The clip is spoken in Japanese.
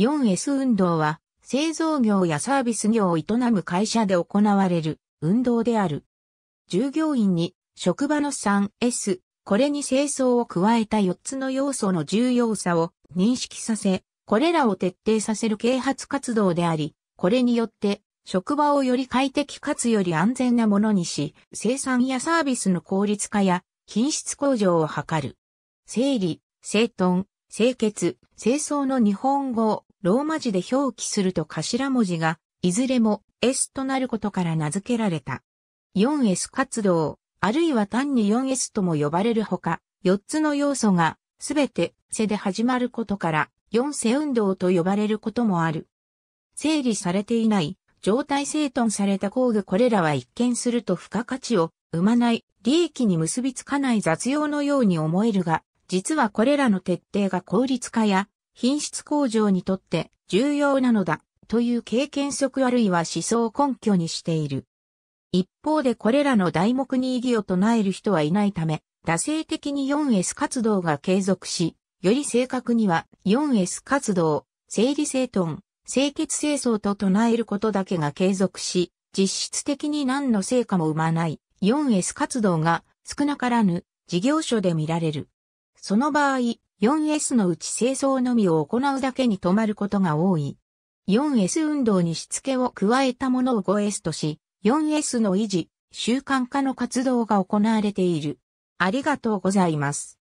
4S 運動は、製造業やサービス業を営む会社で行われる運動である。従業員に職場の 3S、これに清掃を加えた4つの要素の重要さを認識させ、これらを徹底させる啓発活動であり、これによって職場をより快適かつより安全なものにし、生産やサービスの効率化や品質向上を図る。整理、整頓、清潔、清掃の日本語をローマ字で表記すると頭文字が、いずれも S となることから名付けられた。4S 活動、あるいは単に 4S とも呼ばれるほか、4つの要素が、すべて、背で始まることから、4世運動と呼ばれることもある。整理されていない、状態整頓された工具これらは一見すると付加価値を生まない、利益に結びつかない雑用のように思えるが、実はこれらの徹底が効率化や品質向上にとって重要なのだという経験則あるいは思想を根拠にしている。一方でこれらの題目に異議を唱える人はいないため、惰性的に 4S 活動が継続し、より正確には 4S 活動、整理整頓、清潔清掃と唱えることだけが継続し、実質的に何の成果も生まない 4S 活動が少なからぬ事業所で見られる。その場合、4S のうち清掃のみを行うだけに止まることが多い。4S 運動にしつけを加えたものを 5S とし、4S の維持、習慣化の活動が行われている。ありがとうございます。